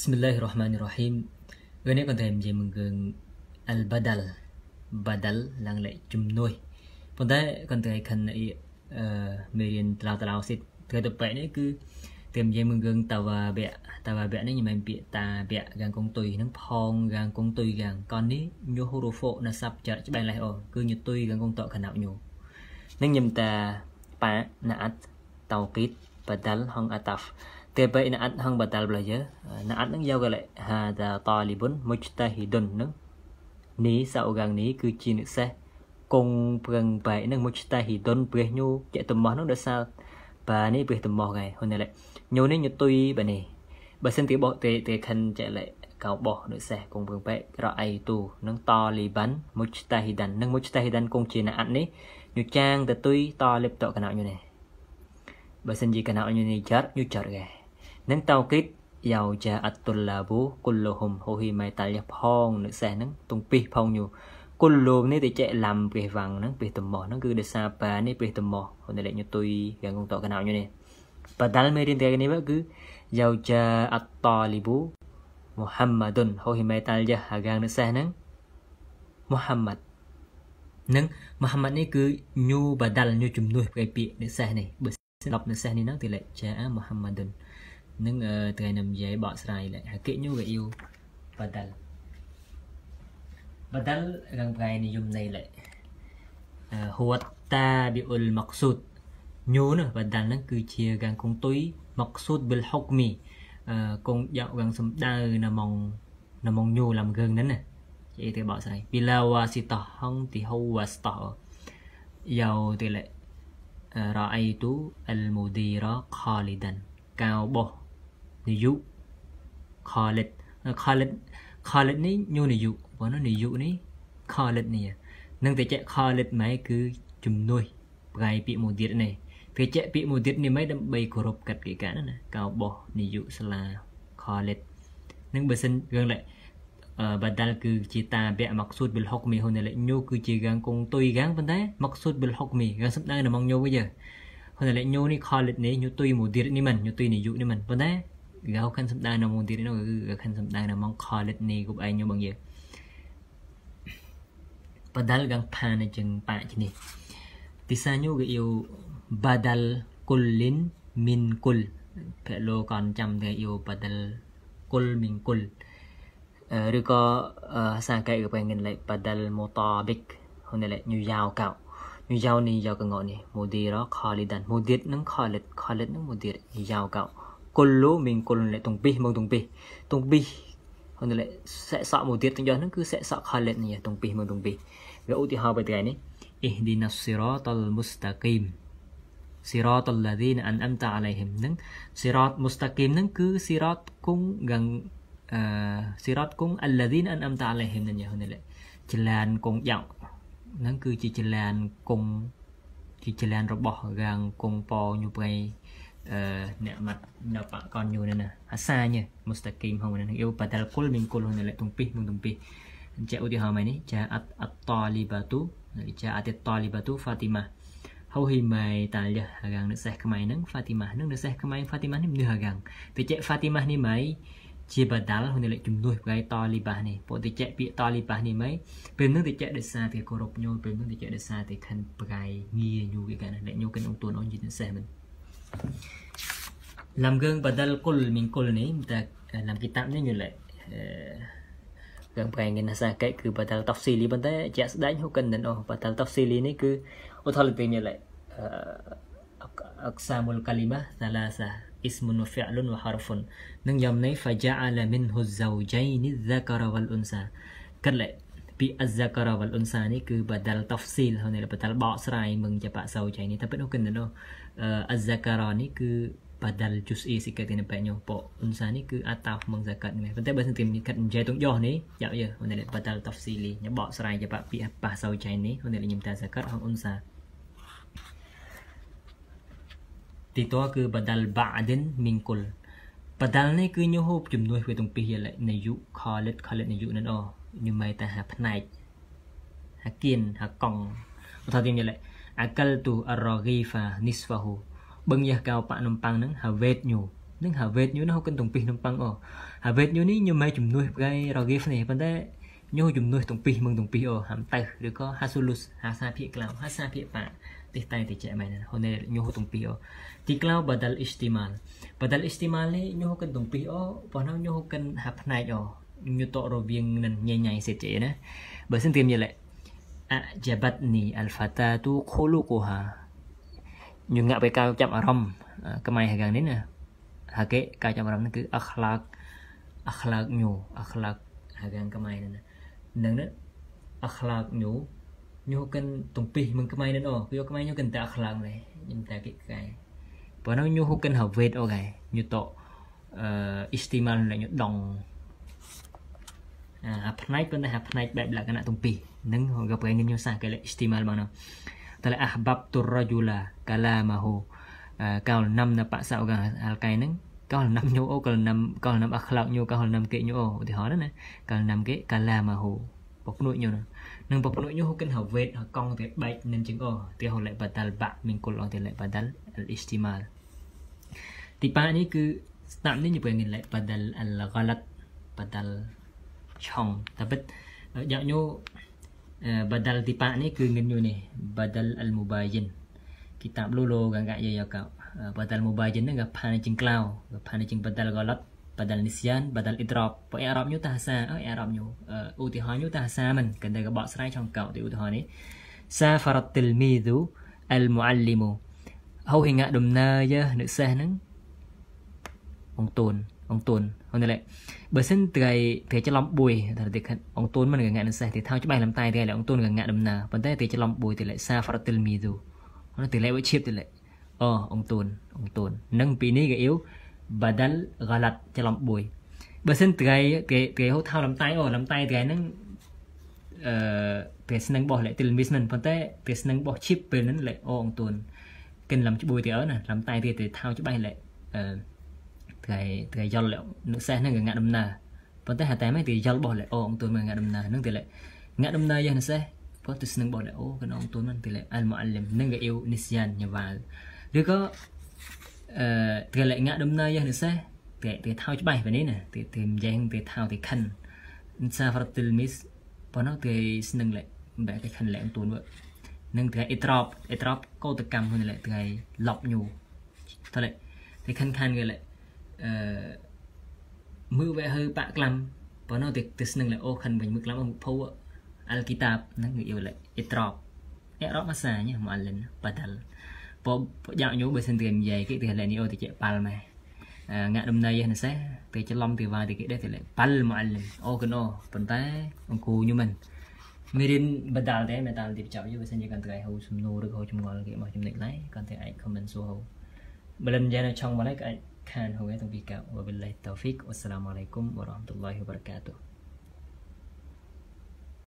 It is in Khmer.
Bismillahirrahmanirrahim. Ngày nay con thèm និយាយមួយគឺ al badal badal ឡើងលេខជំនួយប៉ុន្តែគាត់ត្រូវខិនអឺមេរៀនត្រៅត្រៅសិតត្រូវទៅបែកនេះគឺតែនិយាយមួយគឺតាវ៉ាបៈតាវ៉ាបៈនេះមិនមែនពាក្យតាបៈយ៉ាងកងទុយហ្នឹងផងយ៉ាងកងទុយយ៉ាងកននេះញូហូរូហ្វូនៅសັບចាត់ច្បាស់លេះអូគឺញូទុយយ៉ាងកងតកណៅញូនឹងញឹមតាប៉ណាអត់តោគីតបដលហងអតាហ្វ tapi na at hang batal belajar na at នឹងយកលហាតាតាលីបុនមុជតាហ៊ីដុននឹងនេះសៅកាងនេះគឺជានិសេសគង់ប្រឹងបែកនឹងមុជតាហ៊ីដុនព្រះញូចេតមោះនឹងដោយសារបានេះព្រះតមោះគេហ្នឹងលេញូនេះញទុយបានេះបើសិនទីបោះទេទេខិនចេលេកៅបោះនិសេសគង់ប្រឹងបែករអៃទូនឹងតលីបានមុជតាហ៊ីដាននឹងមុជតាហ៊ីដានគង់ជាណាត់នេះញូចាងតទុយតលិបតកណោញូនេះបើសិនជាកណោញូនេះចាត់ញូចាត់គេនឹងតោគិតយោចាអតុលឡាវូគុលលហុមហូហ៊ីម៉ៃតាលះផងនៅសេះហ្នឹងទុងពីសផងយូគុលលោមនេះទៅចែកឡាំព្រះវាំងហ្នឹងព្រះតមោះហ្នឹងគឺដោយសារបានេះព្រះតមោះនៅលេខញទុយយ៉ាងគងតកណោញនេះបដាល់មេរៀនទាំងនេះគឺយោចាអតតាលីប៊ូមូហាំម៉ាឌុនហូហ៊ីម៉ៃតាលយ៉ាហាកាងនៅសេះហ្នឹងមូហាំម៉ាត់នឹងមូហាំម៉ាត់នេះគឺញូបដាល់ញូជំនួសព្រះពាក្យនៅសេះនេះបើស្ដាប់នៅសេះនេះហ្នឹងទីលេខចាមូហាំម៉ាឌុននឹងថ្ងៃនឹងនិយាយបកស្រាយលេខហកិញូកយូបដលបដលរងថ្ងៃនិយមនៃលេខហួតតាប៊ីអ៊ុលម៉កស៊ូតញូនោះបដលនឹងគឺជាកាងគងទុយម៉កស៊ូតប៊ីលហុកមីគងយកកាងសំដៅនៅម៉ងនៅម៉ងញូឡាំកឹងនឹងណានិយាយទៅបកស្រាយពីឡាវ៉ាស៊ីតោហងទីហូវ៉ាស្តោយោទៅលេខរ៉ៃទូអលមូឌីរ៉ាខាលីដានកៅបោះនាយុខលិតខលិតខលិតនេះញូនាយុបងណានាយុនេះខលិតនេះនឹងតិចខលិតម៉េចគឺ ជំនួយ ប្រៃពាក្យមួយទៀតនេះវាចែកពាក្យមួយទៀតនេះម៉េចដើម្បីគោរពកាត់កិច្ចការណាកៅបោះនាយុសាលាខលិតនឹងបើសិនរឿងឡែកបដាល់គឺជាតាវៈមកសូតបិលហុកមីហ៊ុនឡែកញូគឺជាកាងកងទុយកាងប៉ុន្តែមកសូតបិលហុកមីកាងសម្ដៅនៅមកញូវិញហ៊ុនឡែកញូនេះខលិតនេះញូទុយមួយទៀតនេះមិនញូទុយនាយុនេះមិនប៉ុន្តែ gao kan samdana mo diri no kan samdana mong college ni gup ai nyo bang ye padal gang phana jeng pa jini tisanyo ge yêu badal kullin min kul phe lo còn chăm ge yêu badal kul min kul rồi có sang cái cái ngân lại badal motabik hôm nay lại như giao cạo như giao ni giao cái ngọn này mô đi đó khó lý đàn mô điệt nâng khó lịch khó lịch nâng mô điệt giao cạo kullu min kullun លេខទាំង2មើលទាំង2ទាំង2ហើយលេខសេះសក់មួយទៀតទាំងយ៉ាងហ្នឹងគឺសេះសក់ Khalid នេះទាំង2មើលទាំង2វាឧទាហរណ៍បែបថ្ងៃនេះ ihdinas siratal mustaqim siratal ladhina an'amta alaihim ហ្នឹង sirat mustaqim ហ្នឹងគឺ sirat គង់កងអឺ sirat គង់ alladhina an'amta alaihim ហ្នឹងយ៉ាងនេះចលានគង់យ៉ាងហ្នឹងគឺជាចលានគង់ជាចលានរបស់រាងគង់ប៉ញុបៃអ្នកនៅបកកនយូនេះណាអាសាញមុស្តាគីមហូនេះយូបាតលគុលមីនគុលហ្នឹងលេទុំពីមុំទុំពីអញ្ចឹងឧទាហរណ៍មកនេះចាអតតលីបាទូចាអតតលីបាទូហ្វាទីម៉ាហើយហ៊ីម៉ៃតាលះហាងនៅសេះខ្មែរហ្នឹងហ្វាទីម៉ាហ្នឹងនៅសេះខ្មែរហ្វាទីម៉ានេះមនុស្សហាងទៅចែកហ្វាទីម៉ានេះម៉ៃជាបដាល់ហ្នឹងលេជំនួសប្រៃតលីបានេះពួកទៅចែកពាក្យតលីបានេះម៉ៃពេលហ្នឹងទៅចែកដោយសារតែគោរពញូលពេលហ្នឹងទៅចែកដោយសារតែខិនប្រៃងាយញូគេកាន់លេញូកិនអង្គទួនអូនយីនៅសេះមិន Lamgang badal kul min kul ni kita dalam kitab ni như lại gần bạn người nasa cái cứ badal tafsir li bên đây chắc đánh hô cần đến oh badal tafsir li ni cứ ô thôi là như lại aqsamul kalimah thalatha ismun wa fi'lun wa harfun nâng dòng này fa ja'ala minhu zawjayn adh-dhakara wal unsa cất lại ពាក្យ az-zakara wal unsa នេះគឺ badal tafsil ហើយ badal បកស្រាយមឹងជាបាក់សោចៃនេះតែពិតនោះគឺនោះ az-zakara នេះគឺ badal juz'i sikat នេះបែបញោពអ៊ុនសានេះគឺអតោមឹងសកាត់មែនប៉ុន្តែបើសិនជាមានកាត់និយាយទងយោនេះយ៉ាប់យើហ្នឹង badal tafsili ញ៉បកស្រាយជាបាក់ពាក្យប៉ះសោចៃនេះហ្នឹងខ្ញុំតែសកាត់ហងអ៊ុនសាទីតោគឺ badal ba'din min kull បដាល់នេះគឺញោហូបជំនួសវាទាំងពីរនៃយុ Khalid Khalid នៃយុណោនិម័យតាហាផ្នែកហាគៀនហាកងឧទាហរណ៍នេះអាកលទូអររហ្គីហ្វានីស្វាហ៊ូបឹងយ៉ាកៅប៉នំប៉ាំងនឹងហាវេតញូនឹងហាវេតញូនោះគិនតុងពីនំប៉ាំងអូហាវេតញូនេះញុំមិនជំនួសប្រៃរហ្គីហ្វនេះប៉ុន្តែញូជំនួសតុងពីមឹងតុងពីអូហាំតៃឬក៏ហាស៊ូលុសហាសាភិក្លាវហាសាភិប៉ាទីតៃទីចែកមែនហូនញូតុងពីអូទីក្លាវបដលអ៊ីស្ទីម៉ាល់បដលអ៊ីស្ទីម៉ាល់នេះញូគិនតុងពីអូប៉ុណ្ណោះញូគិនហាផ្នែកអូ nyutok robieng nan nyenyai set je na basin tim nyelek ajabatni alfatatu khuluquha nhưng ngạ về cao chạm arom cái mày hàng đến nè hà kế cao chạm arom nó cứ akhlaq akhlaq nhu akhlaq hàng cái mày nè nâng nó akhlaq nhu nhu cần tổng pi mừng cái mày nên ô cái cái mày nhu cần ta akhlaq này nhưng ta cái cái bởi nó nhu cần học vết ô cái nhu tọ istimal là nhu đồng អាផ្នែកប៉ុន្តែអាផ្នែកបែបលក្ខណៈទំពីនឹងក៏ប្រែញញសាកលអ៊ីស្ទីម៉ាលបងណាតើអះបាប់ទុរយូឡាកាឡាម៉ាហូកោលណាំណបសអកអលកៃនឹងកោលណាំញូអូកោលណាំកោលណាំអខ្លោកញូកោលណាំគេញូអូឧទាហរណ៍ណាកោលណាំគេកាឡាម៉ាហូពកនួយញូណានឹងពកនួយញូគិនហវេតកង់ទៀតបែកនឹងជាងអូទីហូលេបាដាល់បាក់មីងគុលអូទីលេបាដាល់អ៊ីស្ទីម៉ាលទីប៉ានេះគឺស្តាប់នេះនិយាយពីលេបាដាល់អលហ្គាឡាត់បាដាល់ឆុងតែពិតយ៉ាក់ញូបដលទីប៉ានេះគឺងិនញូនេះបដលអលមូបាយិនគីតាបលូឡូកង្កយាយកោបដលមូបាយិននឹងកផានជាងក្លៅកផានជាងបដលកឡត់បដលនីសៀនបដលអ៊ីដ្រប់ពួកអេរ៉ុបញូតាសាអើអេរ៉ុបញូឧទាហរណ៍ញូតាសាមិនកណ្ដៅកបកស្រាយឆុងកោទីឧទាហរណ៍នេះសាហ្វារ៉ាត់ទីលមីឌូអលមូអាលីមូហៅហិងាដំណើរយើនិសេសហ្នឹងបងតូនអង្គទួនហ្នឹងឡែបើសិនត្រីត្រីច្រឡំបួយតែទីខិតអង្គទួនមិនកងាក់នឹងសេះទីថោច្បាស់លំតៃត្រីអង្គទួនកងាក់ដំណើរប៉ុន្តែត្រីច្រឡំបួយត្រីសាហ្វ្រតិលមីឌូហ្នឹងត្រីវិឈៀបត្រីអូអង្គទួនអង្គទួននឹងពីនេះក៏អ៊ីវបាដាល់ហ្គាឡាត់ច្រឡំបួយបើសិនត្រីត្រីត្រីហូថោលំតៃអូលំតៃត្រីហ្នឹងអឺព្រះស្នឹងបោះលេទិលមីស្នឹងប៉ុន្តែព្រះស្នឹងបោះឈៀបពេលហ្នឹងលេអអង្គទួនកិនលំច្បួយទៅអើណាលំតៃទៀតទៅថោច្បាស់លេអឺថ្ងៃថ្ងៃយល់លោកសេះហ្នឹងក៏ងាក់ដំណើរប៉ុន្តែហ่าតែមិនទីយល់របស់លោកអូងទួនមិនងាក់ដំណើរហ្នឹងទីលេងាក់ដំណើរយ៉ាងសេះប៉ុន្តែស្នឹងរបស់លោកអូក៏អូងទួនមិនទីលេអលម៉ាអលឹមហ្នឹងក៏អ៊ីវនីសយ៉ានញ៉ាវ៉ាលឬក៏អឺទីលេងាក់ដំណើរយ៉ាងសេះទីទីថោច្បាស់បែបនេះណាទីទីនិយាយទីថោទីខិនសាហ្វរតិលមីសប៉ុណ្ណោះទីស្នឹងលេបែបទីខិនលេអូងទួនវើនឹងថ្ងៃអេត្រប់អេត្រប់កោតកម្មហ្នឹងលេថ្ងៃលប់ញូតលេទីខិនខាន់គេលេអឺមើលវាហើប៉ក្លាំប៉ុន្តែទីទិសនឹងអូខិនវិញមើលក្លាំមកភូអលគីតាបនឹងយល់អ៊ីត្រប់អ្នករកមកសាញមកលិនបាដលពបយ៉ាងញូបើសិនទីនិយាយគេទីលែនអូទីជាប៉ាល់ម៉ែងាក់ដំណៃហ្នឹងសេះពេលច្រឡំពីវ៉ាទីគេដែរទីលែប៉ាល់មកលិនអូកណូប៉ុន្តែ អង្គូញូមិនមេរៀនបដាល់ដែរមេដាល់ទីចាប់យូបើសិនជាកាន់តែហៅសំណួរឬហៅចម្ងល់គេមកចំណិចឡើយកាន់តែអាចខមមិនសួរហៅបើលិនយ៉ាងឆងមកឡើយក៏អាច كان هوية بك وبالله التوفيق والسلام عليكم ورحمة الله وبركاته